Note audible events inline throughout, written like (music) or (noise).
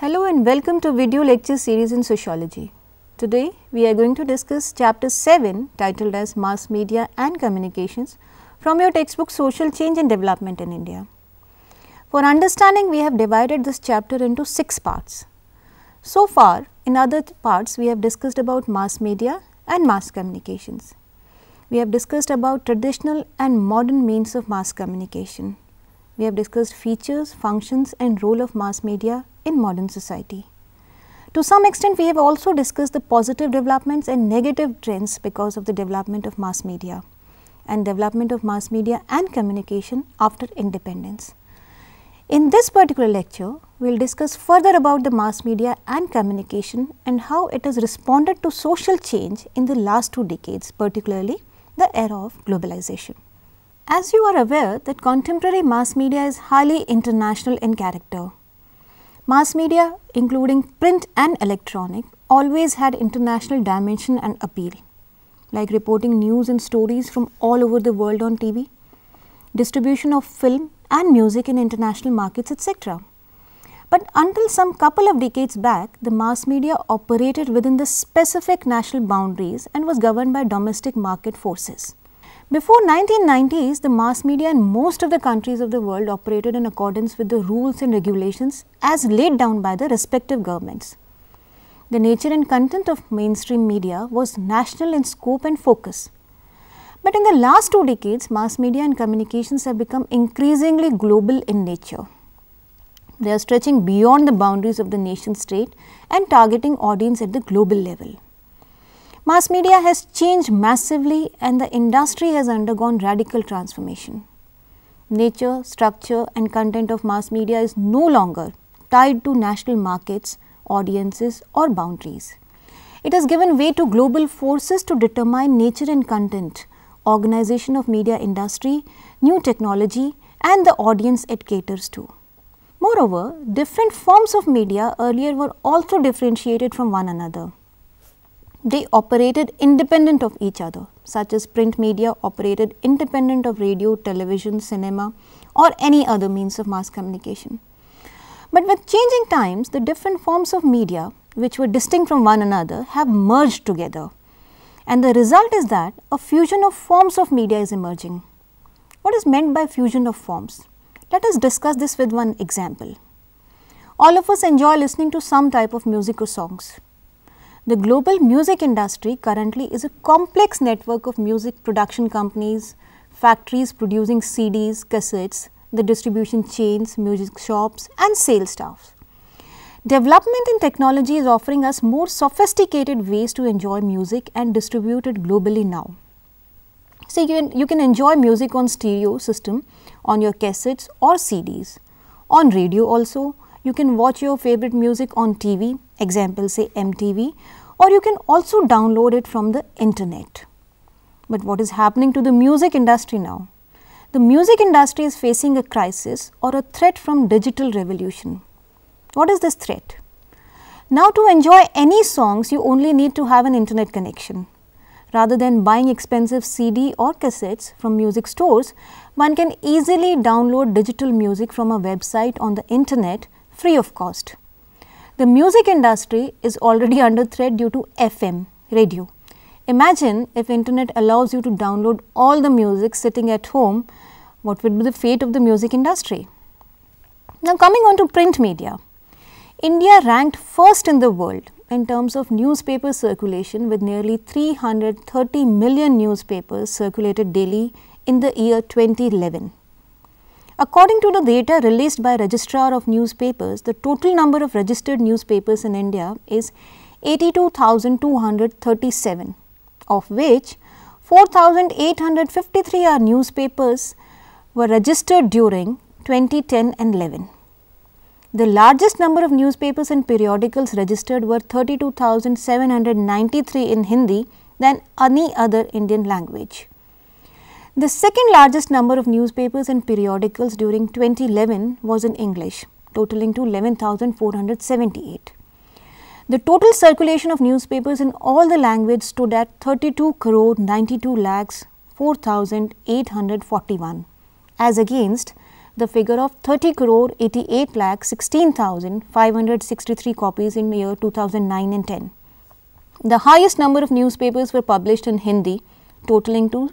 Hello and welcome to video lecture series in sociology. Today we are going to discuss chapter 7 titled as Mass Media and Communications from your textbook Social Change and Development in India. For understanding we have divided this chapter into 6 parts. So far in other parts we have discussed about mass media and mass communications. We have discussed about traditional and modern means of mass communication. We have discussed features, functions and role of mass media in modern society. To some extent, we have also discussed the positive developments and negative trends because of the development of mass media and development of mass media and communication after independence. In this particular lecture, we will discuss further about the mass media and communication and how it has responded to social change in the last two decades, particularly the era of globalization. As you are aware that contemporary mass media is highly international in character Mass media, including print and electronic, always had international dimension and appeal, like reporting news and stories from all over the world on TV, distribution of film and music in international markets, etc. But until some couple of decades back, the mass media operated within the specific national boundaries and was governed by domestic market forces. Before 1990s, the mass media in most of the countries of the world operated in accordance with the rules and regulations as laid down by the respective governments. The nature and content of mainstream media was national in scope and focus. But in the last two decades, mass media and communications have become increasingly global in nature. They are stretching beyond the boundaries of the nation state and targeting audience at the global level. Mass media has changed massively and the industry has undergone radical transformation. Nature, structure and content of mass media is no longer tied to national markets, audiences or boundaries. It has given way to global forces to determine nature and content, organization of media industry, new technology and the audience it caters to. Moreover, different forms of media earlier were also differentiated from one another they operated independent of each other such as print media operated independent of radio, television, cinema or any other means of mass communication. But with changing times, the different forms of media which were distinct from one another have merged together and the result is that a fusion of forms of media is emerging. What is meant by fusion of forms? Let us discuss this with one example. All of us enjoy listening to some type of music or songs the global music industry currently is a complex network of music production companies, factories producing CDs, cassettes, the distribution chains, music shops and sales staffs. Development in technology is offering us more sophisticated ways to enjoy music and distribute it globally now. So, you can, you can enjoy music on stereo system, on your cassettes or CDs. On radio also, you can watch your favorite music on TV, example say MTV or you can also download it from the internet. But what is happening to the music industry now? The music industry is facing a crisis or a threat from digital revolution. What is this threat? Now to enjoy any songs you only need to have an internet connection. Rather than buying expensive CD or cassettes from music stores, one can easily download digital music from a website on the internet free of cost. The music industry is already (laughs) under threat due to FM, radio. Imagine if internet allows you to download all the music sitting at home, what would be the fate of the music industry? Now coming on to print media. India ranked first in the world in terms of newspaper circulation with nearly 330 million newspapers circulated daily in the year 2011. According to the data released by Registrar of Newspapers, the total number of registered newspapers in India is 82,237, of which 4,853 are newspapers were registered during 2010 and 11. The largest number of newspapers and periodicals registered were 32,793 in Hindi than any other Indian language. The second largest number of newspapers and periodicals during 2011 was in English, totaling to 11,478. The total circulation of newspapers in all the languages stood at 32 crore 92 lakhs 4,841 as against the figure of 30 crore 88 lakhs 16,563 copies in year 2009 and 10. The highest number of newspapers were published in Hindi totaling to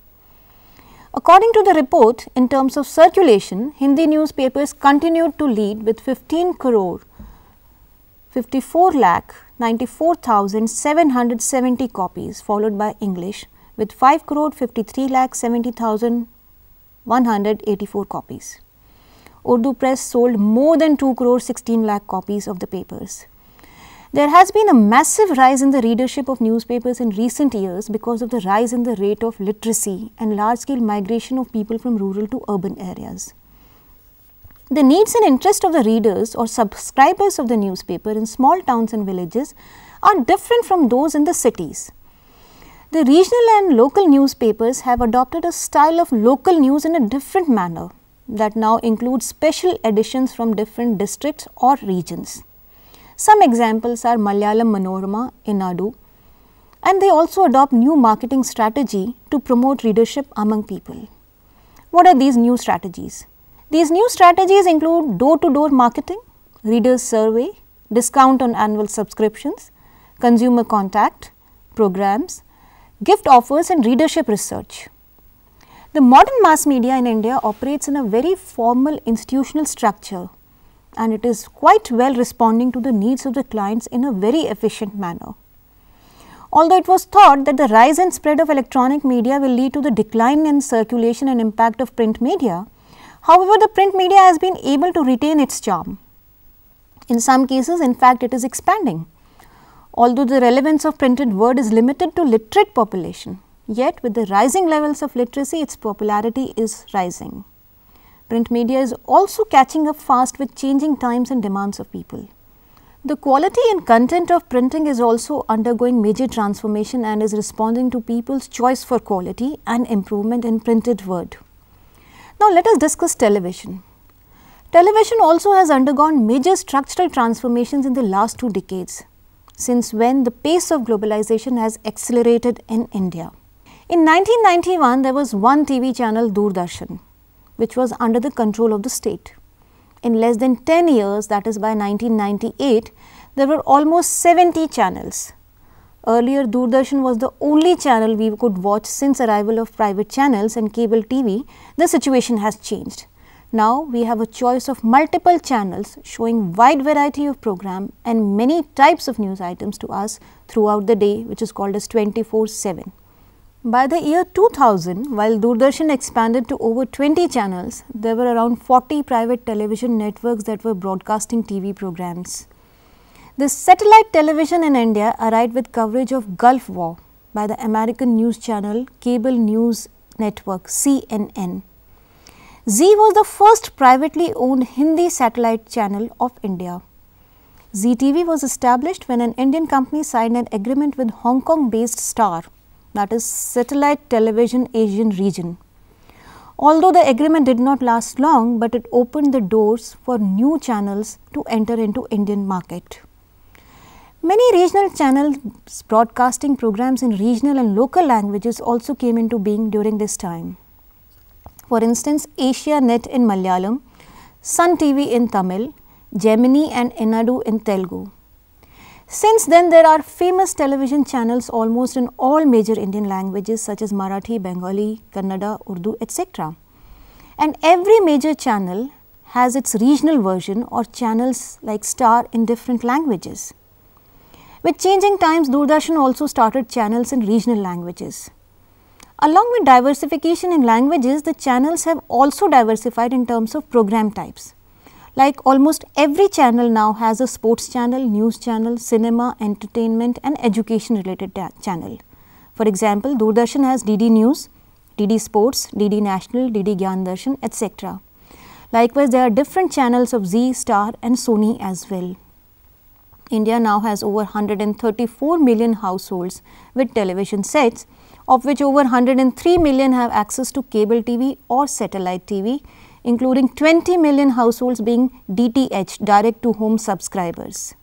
According to the report, in terms of circulation, Hindi newspapers continued to lead with 15 crore 54 lakh 94,770 copies followed by English with 5 crore 53 lakh 70,184 copies. Urdu press sold more than 2 crore 16 lakh copies of the papers. There has been a massive rise in the readership of newspapers in recent years because of the rise in the rate of literacy and large-scale migration of people from rural to urban areas. The needs and interest of the readers or subscribers of the newspaper in small towns and villages are different from those in the cities. The regional and local newspapers have adopted a style of local news in a different manner that now includes special editions from different districts or regions. Some examples are Malayalam Manorama in Nadu and they also adopt new marketing strategy to promote readership among people. What are these new strategies? These new strategies include door-to-door -door marketing, readers survey, discount on annual subscriptions, consumer contact, programs, gift offers and readership research. The modern mass media in India operates in a very formal institutional structure and it is quite well responding to the needs of the clients in a very efficient manner. Although it was thought that the rise and spread of electronic media will lead to the decline in circulation and impact of print media, however, the print media has been able to retain its charm. In some cases, in fact, it is expanding. Although the relevance of printed word is limited to literate population, yet with the rising levels of literacy, its popularity is rising. Print media is also catching up fast with changing times and demands of people. The quality and content of printing is also undergoing major transformation and is responding to people's choice for quality and improvement in printed word. Now, let us discuss television. Television also has undergone major structural transformations in the last two decades, since when the pace of globalization has accelerated in India. In 1991, there was one TV channel, Doordarshan which was under the control of the state. In less than 10 years, that is by 1998, there were almost 70 channels. Earlier, Doordarshan was the only channel we could watch since arrival of private channels and cable TV. The situation has changed. Now, we have a choice of multiple channels showing wide variety of program and many types of news items to us throughout the day which is called as 24-7. By the year 2000, while Doordarshan expanded to over 20 channels, there were around 40 private television networks that were broadcasting TV programs. The satellite television in India arrived with coverage of Gulf War by the American news channel Cable News Network CNN. Z was the first privately owned Hindi satellite channel of India. ZTV was established when an Indian company signed an agreement with Hong Kong based Star that is satellite television Asian region. Although the agreement did not last long, but it opened the doors for new channels to enter into Indian market. Many regional channels broadcasting programs in regional and local languages also came into being during this time. For instance, Asia Net in Malayalam, Sun TV in Tamil, Gemini and Enadu in Telugu. Since then, there are famous television channels almost in all major Indian languages such as Marathi, Bengali, Kannada, Urdu, etc. And every major channel has its regional version or channels like star in different languages. With changing times, Doordarshan also started channels in regional languages. Along with diversification in languages, the channels have also diversified in terms of program types like almost every channel now has a sports channel, news channel, cinema, entertainment and education related channel. For example, Doordarshan has DD News, DD Sports, DD National, DD Gyan Darshan, etc. Likewise, there are different channels of Z, Star and Sony as well. India now has over 134 million households with television sets, of which over 103 million have access to cable TV or satellite TV including 20 million households being DTH, direct to home subscribers.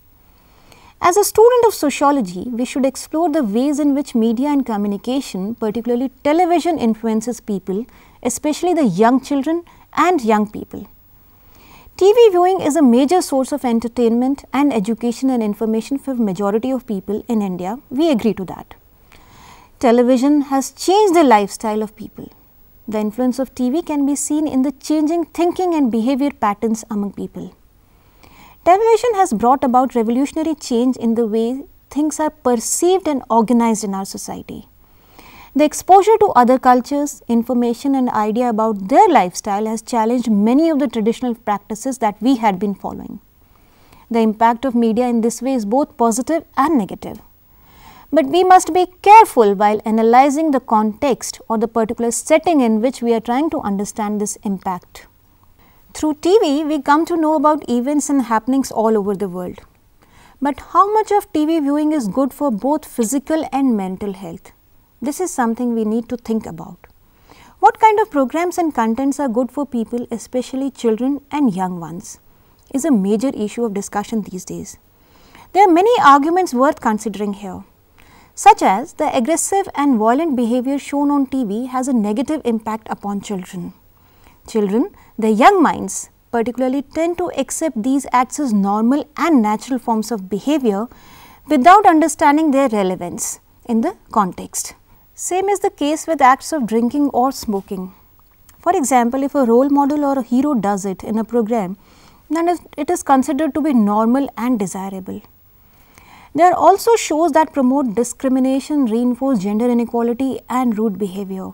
As a student of sociology, we should explore the ways in which media and communication, particularly television, influences people, especially the young children and young people. TV viewing is a major source of entertainment and education and information for majority of people in India. We agree to that. Television has changed the lifestyle of people. The influence of TV can be seen in the changing thinking and behavior patterns among people. Television has brought about revolutionary change in the way things are perceived and organized in our society. The exposure to other cultures, information and idea about their lifestyle has challenged many of the traditional practices that we had been following. The impact of media in this way is both positive and negative. But we must be careful while analyzing the context or the particular setting in which we are trying to understand this impact. Through TV, we come to know about events and happenings all over the world. But how much of TV viewing is good for both physical and mental health? This is something we need to think about. What kind of programs and contents are good for people, especially children and young ones, is a major issue of discussion these days. There are many arguments worth considering here such as the aggressive and violent behavior shown on TV has a negative impact upon children. Children, their young minds particularly tend to accept these acts as normal and natural forms of behavior without understanding their relevance in the context. Same is the case with acts of drinking or smoking. For example, if a role model or a hero does it in a program, then it is considered to be normal and desirable. There are also shows that promote discrimination, reinforce gender inequality and rude behavior.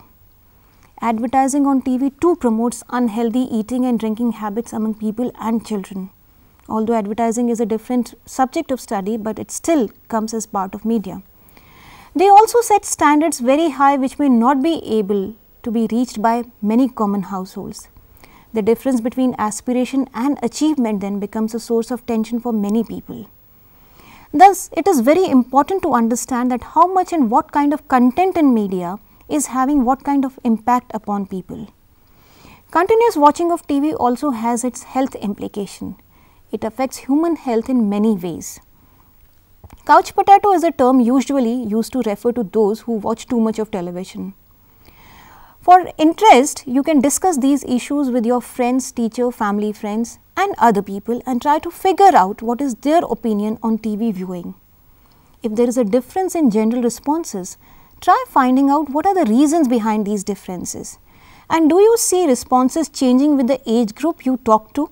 Advertising on TV too promotes unhealthy eating and drinking habits among people and children. Although advertising is a different subject of study, but it still comes as part of media. They also set standards very high which may not be able to be reached by many common households. The difference between aspiration and achievement then becomes a source of tension for many people. Thus, it is very important to understand that how much and what kind of content in media is having what kind of impact upon people. Continuous watching of TV also has its health implication. It affects human health in many ways. Couch potato is a term usually used to refer to those who watch too much of television. For interest, you can discuss these issues with your friends, teacher, family friends and other people and try to figure out what is their opinion on TV viewing. If there is a difference in general responses, try finding out what are the reasons behind these differences. And do you see responses changing with the age group you talk to?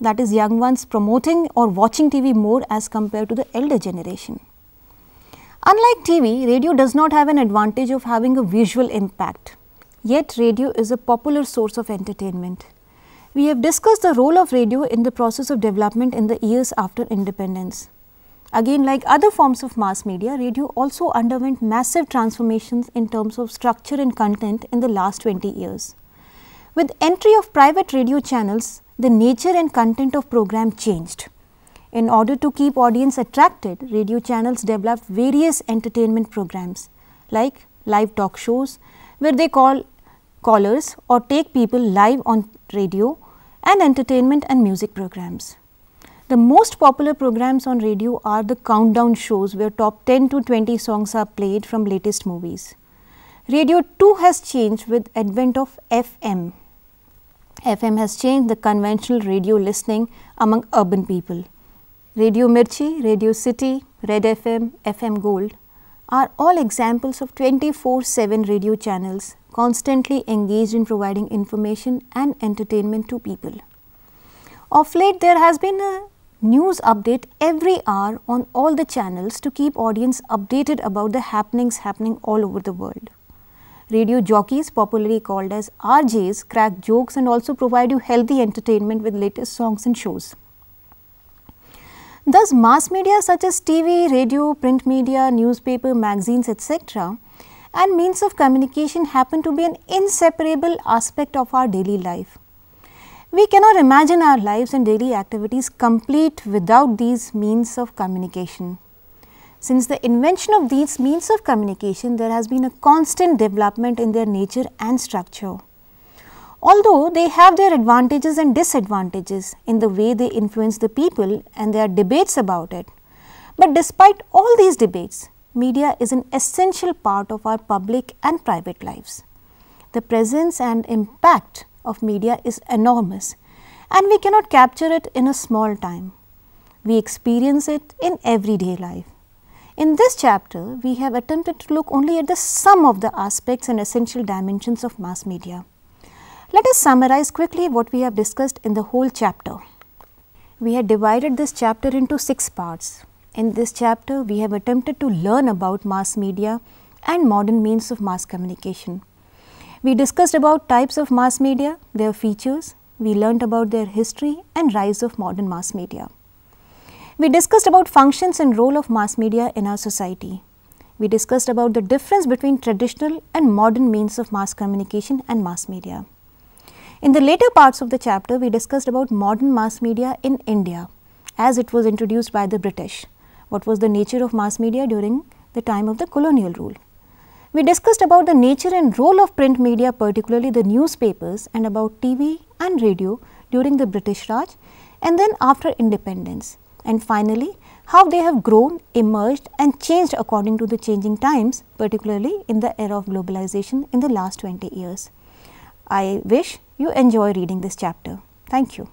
That is young ones promoting or watching TV more as compared to the elder generation. Unlike TV, radio does not have an advantage of having a visual impact. Yet radio is a popular source of entertainment. We have discussed the role of radio in the process of development in the years after independence. Again, like other forms of mass media, radio also underwent massive transformations in terms of structure and content in the last 20 years. With entry of private radio channels, the nature and content of program changed. In order to keep audience attracted, radio channels developed various entertainment programs like live talk shows where they call callers or take people live on radio and entertainment and music programs. The most popular programs on radio are the countdown shows where top 10 to 20 songs are played from latest movies. Radio too has changed with advent of FM. FM has changed the conventional radio listening among urban people. Radio Mirchi, Radio City, Red FM, FM Gold are all examples of 24-7 radio channels constantly engaged in providing information and entertainment to people. Of late, there has been a news update every hour on all the channels to keep audience updated about the happenings happening all over the world. Radio jockeys, popularly called as RJs, crack jokes and also provide you healthy entertainment with latest songs and shows. Thus, mass media such as TV, radio, print media, newspaper, magazines, etc., and means of communication happen to be an inseparable aspect of our daily life. We cannot imagine our lives and daily activities complete without these means of communication. Since the invention of these means of communication, there has been a constant development in their nature and structure. Although they have their advantages and disadvantages in the way they influence the people and there are debates about it. But despite all these debates, media is an essential part of our public and private lives. The presence and impact of media is enormous and we cannot capture it in a small time. We experience it in everyday life. In this chapter, we have attempted to look only at the sum of the aspects and essential dimensions of mass media. Let us summarize quickly what we have discussed in the whole chapter. We had divided this chapter into six parts. In this chapter, we have attempted to learn about mass media and modern means of mass communication. We discussed about types of mass media, their features, we learned about their history and rise of modern mass media. We discussed about functions and role of mass media in our society. We discussed about the difference between traditional and modern means of mass communication and mass media. In the later parts of the chapter, we discussed about modern mass media in India as it was introduced by the British. What was the nature of mass media during the time of the colonial rule? We discussed about the nature and role of print media, particularly the newspapers and about TV and radio during the British Raj and then after independence. And finally, how they have grown, emerged and changed according to the changing times, particularly in the era of globalization in the last 20 years. I wish you enjoy reading this chapter. Thank you.